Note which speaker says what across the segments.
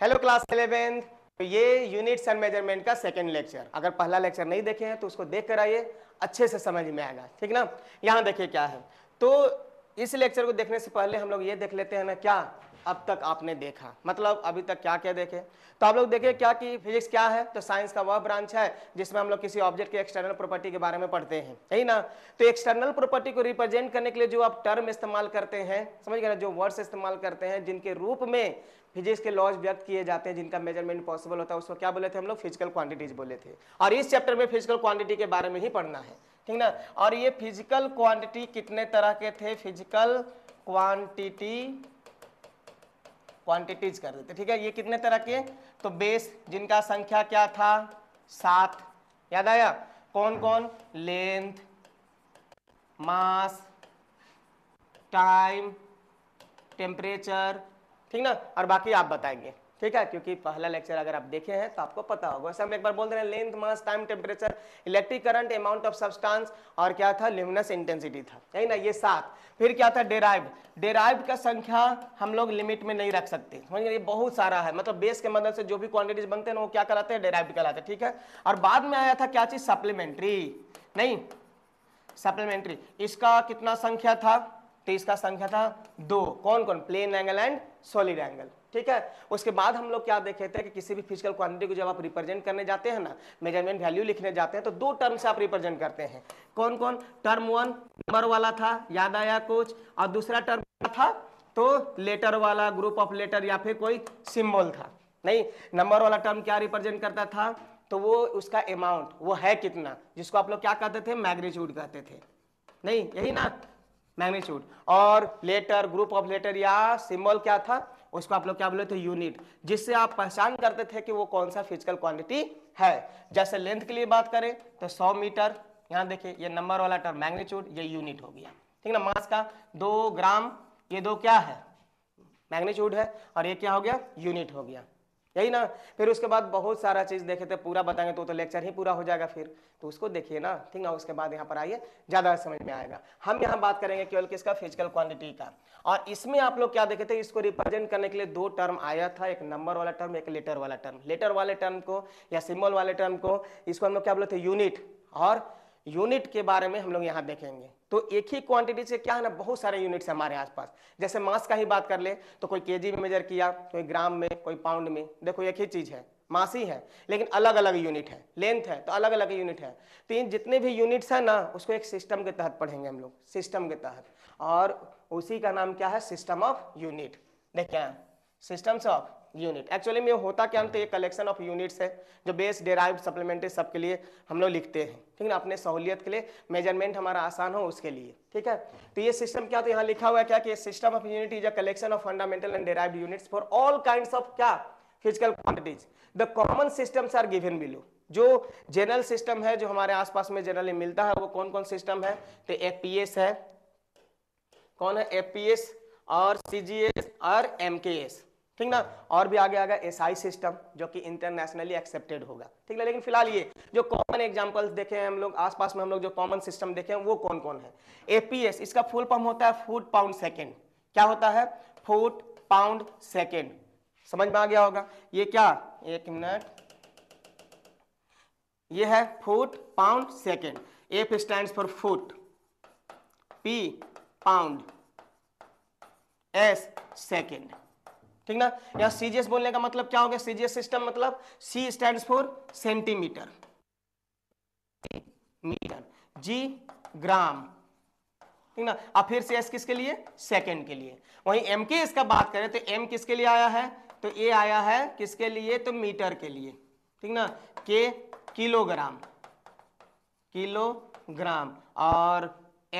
Speaker 1: hello class eleventh तो ये units and measurement का सेकेंड लेक्चर अगर पहला लेक्चर नहीं देखे हैं तो उसको देख कर आइए अच्छे से समझ में आएगा ठीक ना यहाँ देखिए क्या है तो इस लेक्चर को देखने से पहले हम लोग ये देख लेते हैं ना क्या अब तक आपने देखा मतलब अभी तक क्या क्या देखे तो आप लोग देखिए क्या कि फिजिक्स क्या है तो साइंस का वह ब्रांच है जिसमें हम लोग किसी ऑब्जेक्ट के एक्सटर्नल प्रॉपर्टी के बारे में पढ़ते हैं यही ना तो एक्सटर्नल प्रॉपर्टी को रिप्रेजेंट करने के लिए जो आप टर्म इस्तेमाल करते हैं समझ गए ना जो वर्ड्स इस्तेमाल करते हैं जिनके रूप में फिजिक्स के लॉज व्यक्त किए जाते हैं जिनका मेजरमेंट पॉसिबल होता है उसको क्या बोले थे हम लोग फिजिकल क्वांटिटीज बोले थे और इस चैप्टर में फिजिकल क्वांटिटी के बारे में ही पढ़ना है ठीक ना और ये फिजिकल क्वांटिटी कितने तरह के थे फिजिकल क्वांटिटी क्वांटिटीज कर देते ठीक है ये कितने तरह के तो बेस जिनका संख्या क्या था सात याद आया कौन कौन लेंथ मास टाइम टेम्परेचर ठीक ना और बाकी आप बताएंगे ठीक है क्योंकि पहला लेक्चर अगर आप देखे हैं तो आपको पता होगा वैसे हम एक बार बोल दे रहे हैं length mass time temperature electric current amount of substance और क्या था ल्यूमिनस इंटेंसिटी था यही ना ये सात फिर क्या था डेराइव डेराइव का संख्या हम लोग लिमिट में नहीं रख सकते समझ ये बहुत सारा है मतलब बेस के मदद से जो भी क्वान्टिटीज बनते हैं वो क्या कराते हैं डेराइव कराते हैं ठीक है और बाद में आया था क्या चीज सप्लीमेंट्री नहीं सप्लीमेंट्री इसका कितना संख्या था तो इसका संख्या था दो कौन कौन plane angle and solid angle ठीक है उसके बाद हम लोग क्या देखे थे कि किसी भी फिजिकल क्वांटिटी को जब आप रिप्रेजेंट करने जाते हैं ना मेजरमेंट वैल्यू लिखने जाते हैं तो दो टर्म से आप रिप्रेजेंट करते हैं कौन कौन टर्म वन नंबर वाला था याद आया कुछ और दूसरा टर्म था तो लेटर वाला ग्रुप ऑफ लेटर या फिर कोई सिम्बल था नहीं नंबर वाला टर्म क्या रिप्रेजेंट करता था तो वो उसका अमाउंट वो है कितना जिसको आप लोग क्या कहते थे मैग्नीट्यूड कहते थे नहीं यही ना मैग्नीट्यूड और लेटर ग्रुप ऑफ लेटर या सिंबल क्या था उसको आप लोग क्या बोले थे यूनिट जिससे आप पहचान करते थे कि वो कौन सा फिजिकल क्वांटिटी है जैसे लेंथ के लिए बात करें तो 100 मीटर यहाँ देखिए ये नंबर वाला टर्म मैग्नीट्यूड ये यूनिट हो गया ठीक ना मास का दो ग्राम ये दो क्या है मैग्नीट्यूड है और ये क्या हो गया यूनिट हो गया यही ना फिर उसके बाद बहुत सारा चीज़ देखे थे पूरा बताएंगे तो तो लेक्चर ही पूरा हो जाएगा फिर तो उसको देखिए ना ठीक ना उसके बाद यहाँ पर आइए ज़्यादा समझ में आएगा हम यहाँ बात करेंगे केवल किसका फिजिकल क्वांटिटी का और इसमें आप लोग क्या देखे थे इसको रिप्रेजेंट करने के लिए दो टर्म आया था एक नंबर वाला टर्म एक लेटर वाला टर्म लेटर वाले टर्म को या सिम्बल वाले टर्म को इसको हम लोग क्या बोले थे यूनिट और यूनिट के बारे में हम लोग यहाँ देखेंगे तो एक ही क्वांटिटी से क्या है ना बहुत सारे यूनिट्स हमारे आसपास जैसे मास का ही बात कर ले तो कोई केजी में मेजर किया कोई ग्राम में कोई पाउंड में देखो एक ही चीज़ है मास ही है लेकिन अलग अलग यूनिट है लेंथ है तो अलग अलग यूनिट है तो इन जितने भी यूनिट्स है ना उसको एक सिस्टम के तहत पढ़ेंगे हम लोग सिस्टम के तहत और उसी का नाम क्या है सिस्टम ऑफ यूनिट देखिए सिस्टम्स ऑफ यूनिट एक्चुअली में होता क्या तो ये कलेक्शन ऑफ यूनिट्स है जो बेस डेराइव सप्लीमेंट्री सबके लिए हम लोग लिखते हैं ठीक है ना अपने सहूलियत के लिए मेजरमेंट हमारा आसान हो उसके लिए ठीक है तो ये सिस्टम क्या तो यहाँ लिखा हुआ है क्या कि system of unit is a collection of fundamental and derive units for all kind of क्या physical quantities the common systems are given below जो जनरल सिस्टम है जो हमारे आसपास में जनरली मिलता है वो कौन कौन सिस्टम है तो एफ है कौन है एफ और सी और एम ठीक ना और भी आगे आएगा एस आई सिस्टम जो कि इंटरनेशनली एक्सेप्टेड होगा ठीक है लेकिन फिलहाल ये जो कॉमन एग्जांपल्स देखे हैं हम लोग आसपास में हम लोग जो कॉमन सिस्टम देखे हैं वो कौन कौन है एपीएस इसका फुल फॉर्म होता है फुट पाउंड सेकेंड क्या होता है फुट पाउंड सेकेंड समझ में आ गया होगा ये क्या एक मिनट ये है foot pound second F stand for foot P pound S second ठीक ना यहाँ सीजीएस बोलने का मतलब क्या हो गया सीजीएस सिस्टम मतलब C stand for centimetre metre G gram ठीक ना अब फिर से एस किसके लिए सेकेंड के लिए वही एम के इसका बात करें तो एम किसके लिए आया है तो ए आया है किसके लिए तो मीटर के लिए ठीक ना के किलोग्राम किलोग्राम और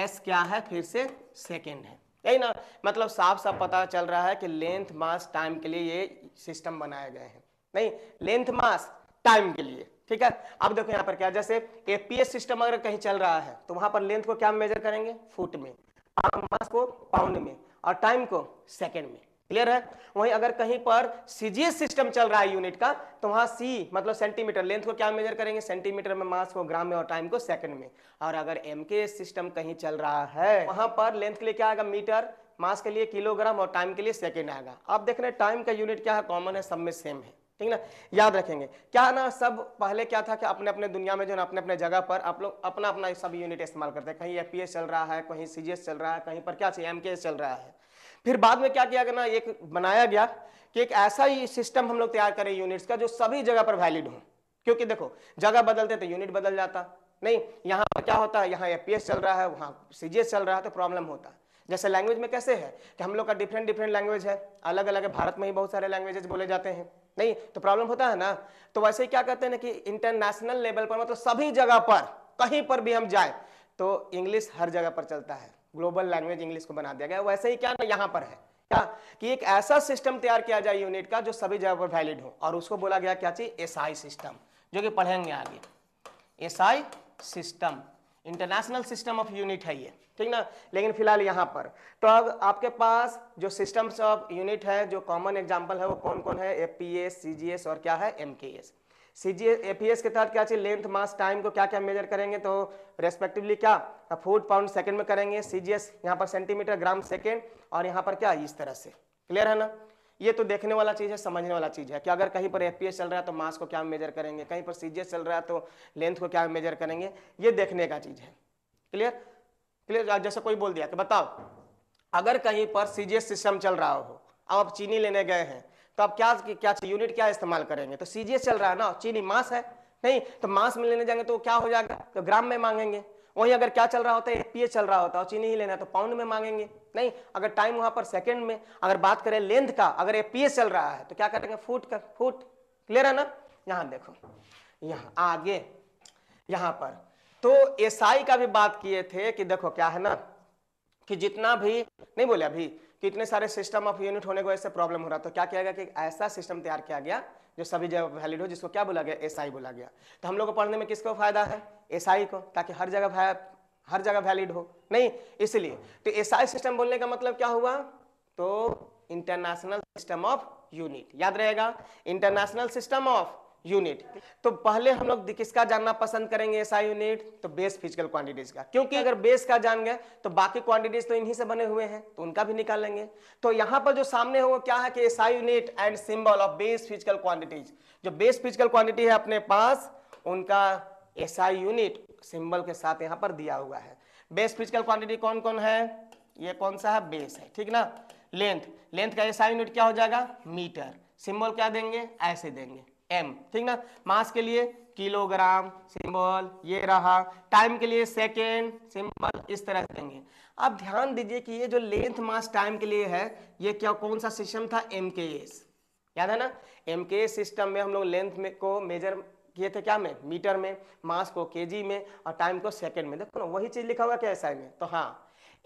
Speaker 1: एस क्या है फिर से सेकेंड है यही ना मतलब साफ साफ पता चल रहा है कि लेंथ मास टाइम के लिए ये सिस्टम बनाए गए हैं नहीं लेंथ मास टाइम के लिए ठीक है अब देखो यहाँ पर क्या जैसे एपीएस सिस्टम अगर कहीं चल रहा है तो वहां पर लेंथ को क्या मेजर करेंगे फुट में मास को पाउंड में और टाइम को सेकेंड में क्लियर है वहीं अगर कहीं पर सीजीएस सिस्टम चल रहा है यूनिट का तो वहां सी मतलब सेंटीमीटर लेंथ को क्या मेजर करेंगे सेंटीमीटर में मास को ग्राम में और टाइम को सेकंड में और अगर एम के सिस्टम कहीं चल रहा है वहां पर लेंथ के लिए क्या आएगा मीटर मास के लिए किलोग्राम और टाइम के लिए सेकेंड आएगा आप देख रहे टाइम का यूनिट क्या है कॉमन है सब में सेम है ठीक ना याद रखेंगे क्या ना सब पहले क्या था कि अपने अपने दुनिया में जो है अपने अपने जगह पर आप लोग अपना अपना सब यूनिट इस्तेमाल करते हैं कहीं एफ चल रहा है कहीं सीजीएस चल रहा है कहीं पर क्या चाहिए एम चल रहा है फिर बाद में क्या किया गया एक बनाया गया कि एक ऐसा ही सिस्टम हम लोग तैयार करें यूनिट्स का जो सभी जगह पर वैलिड हो क्योंकि देखो जगह बदलते तो यूनिट बदल जाता नहीं यहाँ पर क्या होता है यहाँ एफ चल रहा है वहाँ सी चल रहा है तो प्रॉब्लम होता है जैसे लैंग्वेज में कैसे है कि हम लोग का डिफरेंट डिफरेंट लैंग्वेज है अलग अलग है भारत में ही बहुत सारे लैंग्वेजेस बोले जाते हैं नहीं तो प्रॉब्लम होता है ना तो वैसे ही क्या कहते हैं ना कि इंटरनेशनल लेवल पर मतलब सभी जगह पर कहीं पर भी हम जाए तो इंग्लिश हर जगह पर चलता है ग्लोबल लैंग्वेज इंग्लिश को बना दिया गया वैसे ही क्या ना यहां पर है क्या कि एक ऐसा सिस्टम तैयार किया जाए यूनिट का जो सभी जगह पर वैलिड हो और उसको बोला गया क्या चाहिए एसआई सिस्टम जो कि पढ़ेंगे आगे SI system international system of unit है ये ठीक ना लेकिन फिलहाल यहां पर तो अब आपके पास जो सिस्टम्स ऑफ यूनिट है जो कॉमन एग्जाम्पल है वो कौन कौन है एफ पी और क्या है एम सी के तहत क्या चाहिए लेंथ मास टाइम को क्या क्या मेजर करेंगे तो रेस्पेक्टिवली क्या फूट पाउंड सेकंड में करेंगे सी जी एस यहाँ पर सेंटीमीटर ग्राम सेकंड और यहाँ पर क्या इस तरह से क्लियर है ना ये तो देखने वाला चीज़ है समझने वाला चीज़ है कि अगर कहीं पर एफ चल रहा है तो मास को क्या मेजर करेंगे कहीं पर सीजीएस चल रहा है तो लेंथ को क्या मेजर करेंगे ये देखने का चीज़ है क्लियर क्लियर जैसे कोई बोल दिया कि बताओ अगर कहीं पर सी सिस्टम चल रहा हो अब आप चीनी लेने गए हैं तो आप क्या क्या यूनिट क्या इस्तेमाल करेंगे तो सीजीएस चल रहा है ना चीनी मास है नहीं तो मास में लेने जाएंगे तो क्या हो जाएगा तो ग्राम में मांगेंगे वही अगर क्या चल रहा होता है एफपीए चल रहा होता है चीनी ही लेना है तो पाउंड में मांगेंगे नहीं अगर टाइम वहां पर सेकंड में अगर बात करें लेंथ का अगर एफपीए चल रहा है तो क्या करेंगे फुट का फुट क्लियर है ना यहां देखो यहां आगे यहां पर तो एसआई का भी बात किए थे कि देखो क्या है ना कि जितना भी नहीं बोले अभी कि इतने सारे सिस्टम ऑफ यूनिट होने की वजह से प्रॉब्लम हो रहा तो क्या किया गया कि ऐसा सिस्टम तैयार किया गया जो सभी जगह वैलिड हो जिसको क्या बोला गया एसआई बोला गया तो हम लोग को पढ़ने में किसको फायदा है एसआई को ताकि हर जगह हर जगह वैलिड हो नहीं इसलिए तो एसआई सिस्टम बोलने का मतलब क्या हुआ तो इंटरनेशनल सिस्टम ऑफ यूनिट याद रहेगा इंटरनेशनल सिस्टम ऑफ यूनिट तो पहले हम लोग किसका जानना पसंद करेंगे ऐसा यूनिट तो बेस फिजिकल क्वांटिटीज का क्योंकि अगर बेस का जान गए तो बाकी क्वांटिटीज तो इन्हीं से बने हुए हैं तो उनका भी निकाल लेंगे तो यहां पर जो सामने हो क्या है कि ऐसा unit and symbol of base physical quantities जो बेस फिजिकल क्वांटिटी है अपने पास उनका ऐसा यूनिट सिंबल के साथ यहां पर दिया हुआ है बेस फिजिकल क्वांटिटी कौन कौन है ये कौन सा है बेस है ठीक ना लेंथ लेंथ का ऐसा यूनिट क्या हो जाएगा मीटर सिंबल क्या देंगे ऐसे देंगे एम ठीक ना मास के लिए किलोग्राम सिंबल ये रहा टाइम के लिए सेकेंड सिंबल इस तरह से देंगे अब ध्यान दीजिए कि ये जो लेंथ मास टाइम के लिए है ये क्या कौन सा सिस्टम था एम के एस याद है ना एम के एस सिस्टम में हम लोग लेंथ में को मेजर किए थे क्या में मीटर में मास को जी में और टाइम को सेकेंड में देखो ना वही चीज लिखा हुआ क्या ऐसा में तो हाँ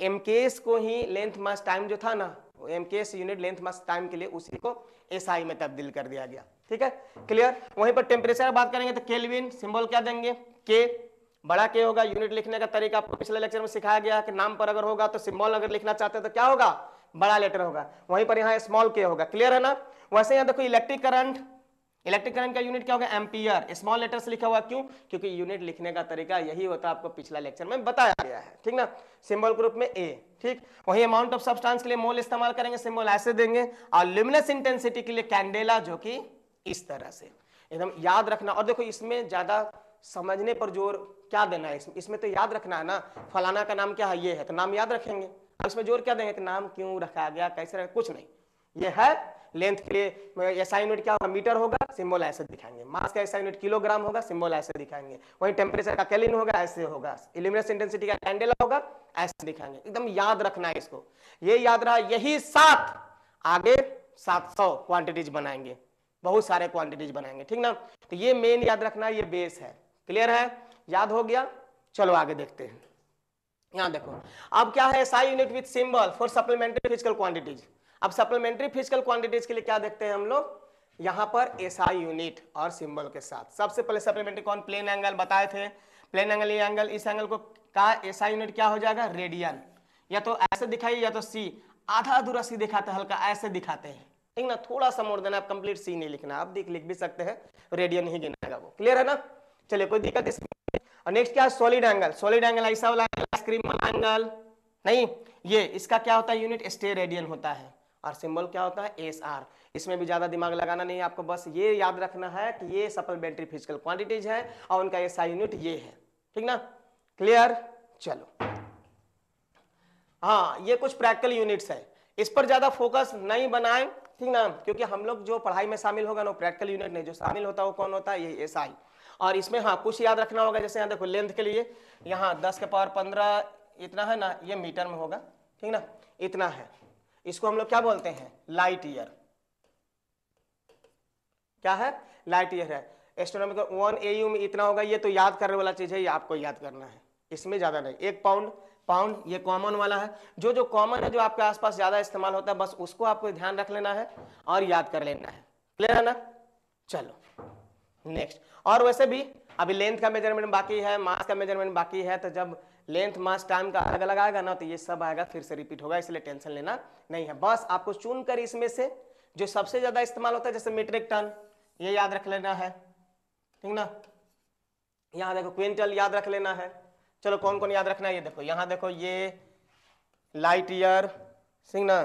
Speaker 1: एम के एस को ही लेंथ मास टाइम जो था ना M K S unit length mass time के लिए उसी को एस आई में तब्दील कर दिया गया ठीक है क्लियर वहीं पर टेम्परेचर बात करेंगे तो केल्विन सिंबल क्या देंगे के बड़ा के होगा यूनिट लिखने का तरीका आपको पिछले लेक्चर में सिखाया गया कि नाम पर अगर होगा तो सिंबल अगर लिखना चाहते हैं तो क्या होगा बड़ा लेटर होगा वहीं पर यहाँ स्मॉल के होगा क्लियर है ना वैसे यहाँ देखो इलेक्ट्रिक करंट इलेक्ट्रिक करंट का यूनिट क्या होगा एम्पियर स्मॉल लेटर से लिखा हुआ क्यों क्योंकि यूनिट लिखने का तरीका यही होता है आपको पिछला लेक्चर में बताया गया है ठीक ना सिंबल ग्रुप में ए ठीक वही अमाउंट ऑफ सब्सटेंस के लिए मोल इस्तेमाल करेंगे सिंबल ऐसे देंगे और ल्यूमिनस इंटेंसिटी के लिए कैंडेला जो की इस तरह से एकदम याद रखना और देखो इसमें ज़्यादा समझने पर जोर क्या देना है इसमें इसमें तो याद रखना है ना फलाना का नाम क्या है ये है तो नाम याद रखेंगे अब इसमें जोर क्या देंगे कि तो नाम क्यों रखा गया कैसे रखा कुछ नहीं ये है लेंथ के लिए एसआई यूनिट क्या होगा मीटर होगा सिंबल ऐसे दिखाएंगे मास का एसआई यूनिट किलोग्राम होगा सिंबल ऐसे दिखाएंगे वही टेम्परेचर का कैलिन होगा ऐसे होगा इल्यूमिनेस इंटेंसिटी का कैंडल होगा ऐसे दिखाएंगे एकदम याद रखना है इसको ये याद रहा यही सात आगे सात सौ क्वांटिटीज बनाएंगे बहुत सारे क्वांटिटीज बनाएंगे ठीक ना तो ये मेन याद रखना ये बेस है क्लियर है याद हो गया चलो आगे देखते हैं यहां देखो अब क्या है SI unit with symbol for supplementary physical quantities अब सप्लीमेंट्री फिजिकल क्वांटिटीज के लिए क्या देखते हैं हम लोग यहां पर एसआई यूनिट और सिंबल के साथ सबसे पहले सप्लीमेंट्री कौन प्लेन एंगल बताए थे प्लेन एंगल ये एंगल इस एंगल को का एसआई यूनिट क्या हो जाएगा रेडियन या तो ऐसे दिखाइए या तो सी आधा अधूरा सी दिखाते हल्का ऐसे दिखाते हैं ठीक ना थोड़ा सा मोड़ देना आप कंप्लीट सी नहीं लिखना आप देख लिख भी सकते हैं रेडियन ही गिनाएगा वो क्लियर है ना चलिए कोई दिक्कत इसमें और नेक्स्ट क्या सॉलिड एंगल सॉलिड एंगल ऐसा वाला आइसक्रीम वाला एंगल नहीं ये इसका क्या होता है यूनिट स्टे रेडियन होता है और सिंबल क्या होता है एस आर इसमें भी ज़्यादा दिमाग लगाना नहीं है आपको बस ये याद रखना है कि ये सप्लीमेंट्री फिजिकल क्वांटिटीज है और उनका एस आई यूनिट ये है ठीक ना क्लियर चलो हाँ ये कुछ प्रैक्टिकल यूनिट्स है इस पर ज़्यादा फोकस नहीं बनाएं ठीक ना क्योंकि हम लोग जो पढ़ाई में शामिल होगा ना प्रैक्टिकल यूनिट नहीं जो शामिल होता है वो कौन होता है ये एस और इसमें हाँ कुछ याद रखना होगा जैसे यहाँ देखो लेंथ के लिए यहाँ दस के पावर पंद्रह इतना है ना ये मीटर में होगा ठीक ना इतना है इसको हम लोग क्या बोलते हैं लाइट ईयर क्या है लाइट ईयर है एस्ट्रोनॉमिकल वन ए में इतना होगा ये तो याद करने वाला चीज़ है ये आपको याद करना है इसमें ज़्यादा नहीं एक पाउंड पाउंड ये कॉमन वाला है जो जो कॉमन है जो आपके आसपास ज़्यादा इस्तेमाल होता है बस उसको आपको ध्यान रख लेना है और याद कर लेना है क्लियर है ना चलो नेक्स्ट और वैसे भी अभी लेंथ का मेजरमेंट बाकी है मास का मेजरमेंट बाकी है तो जब लेंथ मास टाइम का अलग अलग आएगा ना तो ये सब आएगा फिर से रिपीट होगा इसलिए टेंशन लेना नहीं है बस आपको चुन कर इसमें से जो सबसे ज़्यादा इस्तेमाल होता है जैसे मीट्रिक टन ये याद रख लेना है ठीक ना यहाँ देखो क्विंटल याद रख लेना है चलो कौन कौन याद रखना है ये देखो यहाँ देखो ये लाइट ईयर सिंह ना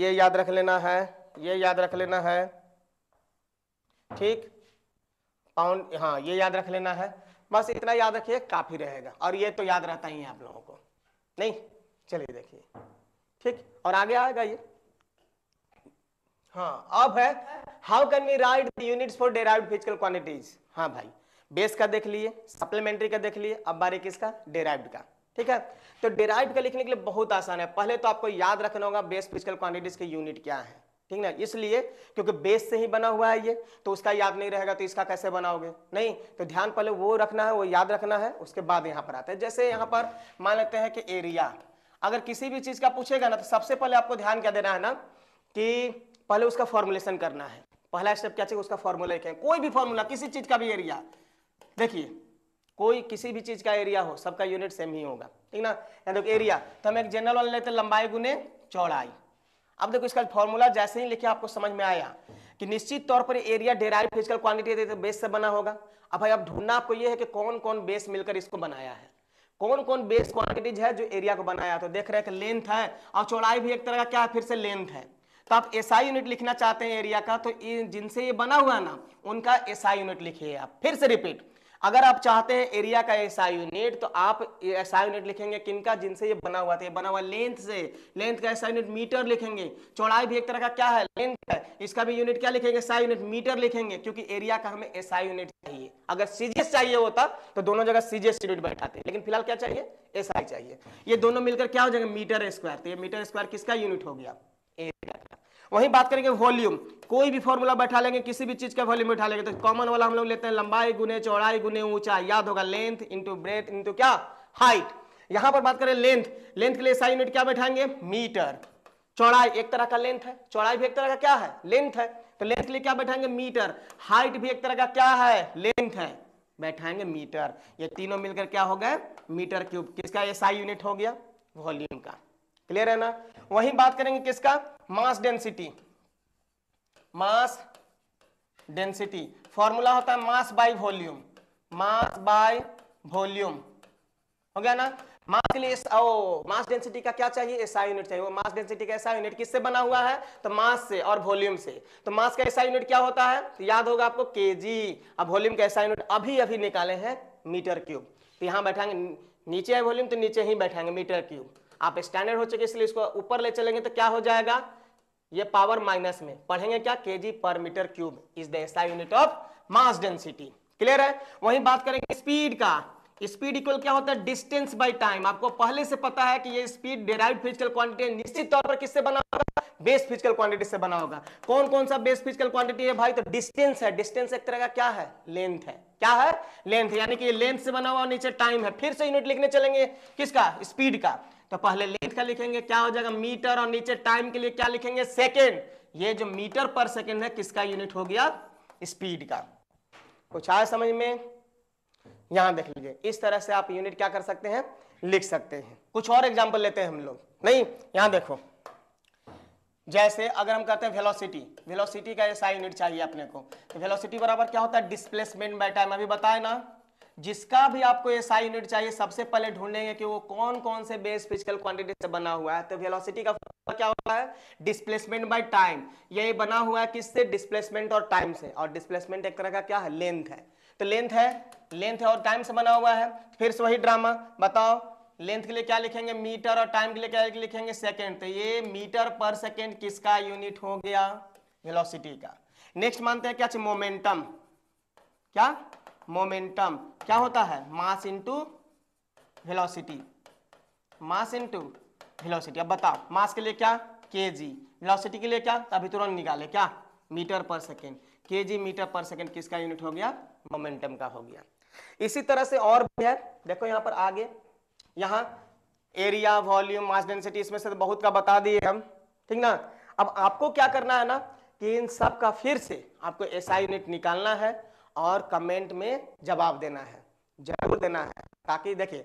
Speaker 1: ये याद रख लेना है ये याद रख लेना है ठीक पाउंड हाँ ये याद रख लेना है बस इतना याद रखिए काफ़ी रहेगा और ये तो याद रहता ही है आप लोगों को नहीं चलिए देखिए ठीक और आगे आएगा ये हाँ अब है how can we write the units for derive physical quantities हाँ भाई बेस का देख लिए सप्लीमेंट्री का देख लिए अब बारी किसका डेराइव का ठीक है तो डेराइव का लिखने के लिए बहुत आसान है पहले तो आपको याद रखना होगा बेस फिजिकल क्वांटिटीज के यूनिट क्या है ठीक ना इसलिए क्योंकि बेस से ही बना हुआ है ये तो उसका याद नहीं रहेगा तो इसका कैसे बनाओगे नहीं तो ध्यान पहले वो रखना है वो याद रखना है उसके बाद यहाँ पर आता है जैसे यहाँ पर मान लेते हैं कि एरिया अगर किसी भी चीज का पूछेगा ना तो सबसे पहले आपको ध्यान क्या देना है ना कि पहले उसका फॉर्मुलेशन करना है पहला स्टेप क्या चाहिए उसका फॉर्मूला लिखें कोई भी फॉर्मूला किसी चीज का भी एरिया देखिए कोई किसी भी चीज का एरिया हो सबका यूनिट सेम ही होगा ठीक ना या देखो एरिया तो हम एक जनरल वाले लेते लंबाई गुने चौड़ाई अब देखो इसका फॉर्मूला जैसे ही लिखे आपको समझ में आया कि निश्चित तौर पर एरिया डेराइव फिजिकल क्वांटिटी देते बेस तो से बना होगा अब भाई अब ढूंढना आपको यह है कि कौन कौन बेस मिलकर इसको बनाया है कौन कौन बेस क्वांटिटीज है जो एरिया को बनाया तो देख रहे हैं कि लेंथ है और चौड़ाई भी एक तरह का क्या है फिर से लेंथ है तो आप एसआई यूनिट लिखना चाहते हैं एरिया का तो जिनसे ये बना हुआ ना उनका एसआई यूनिट लिखिए आप फिर से रिपीट अगर आप चाहते हैं एरिया का एसआ यूनिट तो आप एसआ यूनिट लिखेंगे किनका जिनसे ये बना हुआ था बना हुआ लेंथ से लेंथ का एसआ यूनिट मीटर लिखेंगे चौड़ाई भी एक तरह का क्या है लेंथ है इसका भी यूनिट क्या लिखेंगे एसआ यूनिट मीटर लिखेंगे क्योंकि एरिया का हमें एसआ यूनिट चाहिए अगर सीजीएस चाहिए होता तो दोनों जगह सीजीएस यूनिट बैठाते लेकिन फिलहाल क्या चाहिए एसआई चाहिए ये दोनों मिलकर क्या हो जाएगा मीटर स्क्वायर तो ये मीटर स्क्वायर किसका यूनिट हो गया एरिया का वहीं बात करेंगे वॉल्यूम कोई भी फॉर्मूला बैठा लेंगे किसी भी चीज का वॉल्यूम बैठा लेंगे तो कॉमन वाला हम लोग लेते हैं लंबाई गुने चौड़ाई गुने ऊंचाई याद होगा लेंथ इंटू ब्रेथ इंटू क्या हाइट यहां पर बात करें लेंथ लेंथ के लिए साइन यूनिट क्या बैठाएंगे मीटर चौड़ाई एक तरह का लेंथ है चौड़ाई भी एक तरह का क्या है लेंथ है तो लेंथ के लिए क्या बैठाएंगे मीटर हाइट भी एक तरह का क्या है लेंथ है बैठाएंगे मीटर ये तीनों मिलकर क्या हो गए मीटर क्यूब किसका एसआई यूनिट हो गया वॉल्यूम का क्लियर है ना वहीं बात करेंगे किसका mass density mass density formula होता है mass by volume mass by volume हो गया ना मास के लिए ओ मास डेंसिटी का क्या चाहिए एसआई यूनिट चाहिए वो मास डेंसिटी का एसआई यूनिट किससे बना हुआ है तो मास से और वॉल्यूम से तो मास का एसआई यूनिट क्या होता है तो याद होगा आपको केजी अब वॉल्यूम का एसआई यूनिट अभी अभी निकाले हैं मीटर क्यूब तो यहां बैठाएंगे नीचे है वॉल्यूम तो नीचे ही बैठाएंगे मीटर क्यूब आप स्टैंडर्ड हो चुके इसलिए इसको ऊपर ले चलेंगे तो क्या हो जाएगा ये पावर माइनस में पढ़ेंगे क्या के जी पर metre cube is the SI unit of mass density clear है वही बात करेंगे स्पीड का स्पीड इक्वल क्या होता है डिस्टेंस बाय टाइम आपको पहले से पता है कि ये स्पीड डेराइव फिजिकल क्वांटिटी निश्चित तौर पर किससे बना होगा बेस फिजिकल क्वांटिटी से बना होगा कौन कौन सा बेस फिजिकल क्वांटिटी है भाई तो डिस्टेंस है डिस्टेंस एक तरह का क्या है लेंथ है क्या है लेंथ यानी कि लेंथ से बना हुआ नीचे टाइम है फिर से यूनिट लिखने चलेंगे किसका स्पीड का तो पहले लेंथ का लिखेंगे क्या हो जाएगा मीटर और नीचे टाइम के लिए क्या लिखेंगे सेकेंड ये जो मीटर पर सेकेंड है किसका यूनिट हो गया स्पीड का कुछ आया समझ में यहां देख लीजिए इस तरह से आप यूनिट क्या कर सकते हैं लिख सकते हैं कुछ और एग्जाम्पल लेते हैं हम लोग नहीं यहां देखो जैसे अगर हम कहते हैं वेलोसिटी वेलोसिटी का ऐसा यूनिट चाहिए अपने को तो वेलोसिटी बराबर क्या होता है डिस्प्लेसमेंट बाय टाइम अभी बताए ना जिसका भी आपको एस आई यूनिट चाहिए सबसे पहले ढूंढेंगे कि वो कौन कौन से बेस फिजिकल क्वांटिटी से बना हुआ है तो वेलोसिटी का क्या होता है डिस्प्लेसमेंट बाय टाइम यही बना हुआ है किससे डिस्प्लेसमेंट और टाइम से और डिस्प्लेसमेंट एक तरह का क्या है लेंथ है तो लेंथ है लेंथ है और टाइम से बना हुआ है फिर से वही ड्रामा बताओ लेंथ के लिए क्या लिखेंगे मीटर और टाइम के लिए क्या लिखेंगे सेकेंड तो ये मीटर पर सेकेंड किसका यूनिट हो गया वेलोसिटी का नेक्स्ट मानते हैं क्या मोमेंटम क्या मोमेंटम क्या होता है mass into velocity mass into velocity अब बताओ मास के लिए क्या के जी वेलोसिटी के लिए क्या अभी तुरंत निकाले क्या मीटर पर सेकेंड के जी मीटर पर सेकेंड किसका यूनिट हो गया मोमेंटम का हो गया इसी तरह से और भी है देखो यहां पर आगे यहां एरिया वॉल्यूम मास डेंसिटी इसमें से तो बहुत का बता दिए हम ठीक ना अब आपको क्या करना है ना कि इन सब का फिर से आपको एसआई यूनिट निकालना है और कमेंट में जवाब देना है जरूर देना है ताकि देखिए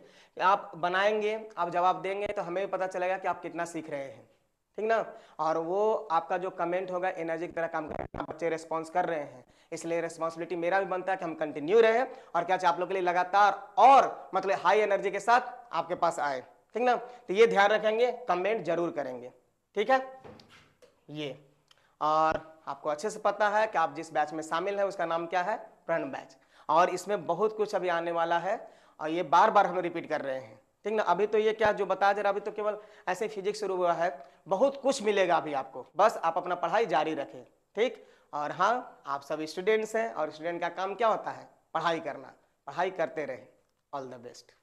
Speaker 1: आप बनाएंगे आप जवाब देंगे तो हमें पता चलेगा कि आप कितना सीख रहे हैं ठीक ना और वो आपका जो कमेंट होगा एनर्जी की तरह काम करेगा बच्चे रिस्पॉन्स कर रहे हैं इसलिए रेस्पॉन्सिबिलिटी मेरा भी बनता है कि हम कंटिन्यू रहे और क्या आप लोग के लिए लगातार और मतलब हाई एनर्जी के साथ आपके पास आए ठीक ना तो ये ध्यान रखेंगे कमेंट जरूर करेंगे ठीक है ये और आपको अच्छे से पता है कि आप जिस बैच में शामिल हैं उसका नाम क्या है प्रण बैच और इसमें बहुत कुछ अभी आने वाला है और ये बार बार हम रिपीट कर रहे हैं ठीक ना अभी तो ये क्या जो बताया जा रहा अभी तो केवल ऐसे फिजिक्स शुरू हुआ है बहुत कुछ मिलेगा अभी आपको बस आप अपना पढ़ाई जारी रखें ठीक और हाँ आप सब स्टूडेंट्स हैं और स्टूडेंट का काम क्या होता है पढ़ाई करना पढ़ाई करते रहें ऑल द बेस्ट